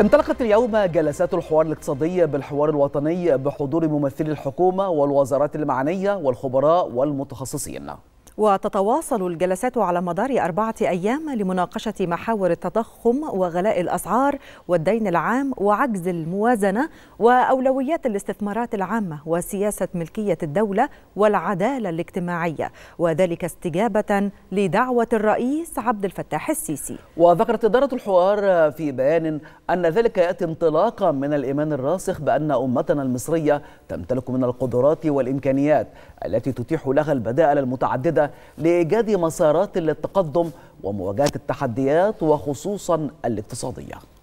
انطلقت اليوم جلسات الحوار الاقتصادي بالحوار الوطني بحضور ممثلي الحكومة والوزارات المعنية والخبراء والمتخصصين وتتواصل الجلسات على مدار أربعة أيام لمناقشة محاور التضخم وغلاء الأسعار والدين العام وعجز الموازنة وأولويات الاستثمارات العامة وسياسة ملكية الدولة والعدالة الاجتماعية وذلك استجابة لدعوة الرئيس عبد الفتاح السيسي وذكرت إدارة الحوار في بيان أن ذلك يأتي انطلاقا من الإيمان الراسخ بأن أمتنا المصرية تمتلك من القدرات والإمكانيات التي تتيح لها البدائل المتعددة لإيجاد مسارات للتقدم ومواجهة التحديات وخصوصا الاقتصادية